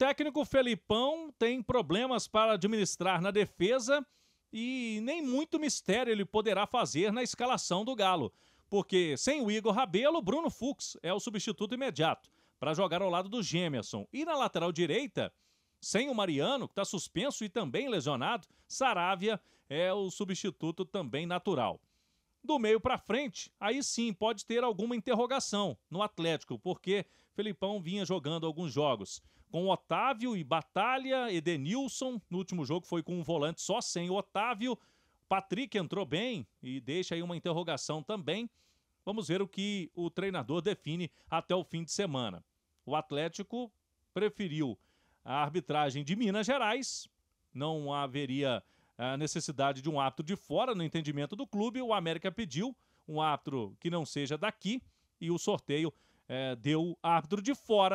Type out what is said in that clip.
Técnico Felipão tem problemas para administrar na defesa e nem muito mistério ele poderá fazer na escalação do Galo, porque sem o Igor Rabelo, Bruno Fux é o substituto imediato para jogar ao lado do Gemerson. E na lateral direita, sem o Mariano, que está suspenso e também lesionado, Saravia é o substituto também natural. Do meio para frente, aí sim pode ter alguma interrogação no Atlético, porque Felipão vinha jogando alguns jogos com Otávio e Batalha, Edenilson. No último jogo foi com um volante só sem Otávio. Patrick entrou bem e deixa aí uma interrogação também. Vamos ver o que o treinador define até o fim de semana. O Atlético preferiu a arbitragem de Minas Gerais. Não haveria a necessidade de um árbitro de fora, no entendimento do clube, o América pediu um árbitro que não seja daqui e o sorteio é, deu árbitro de fora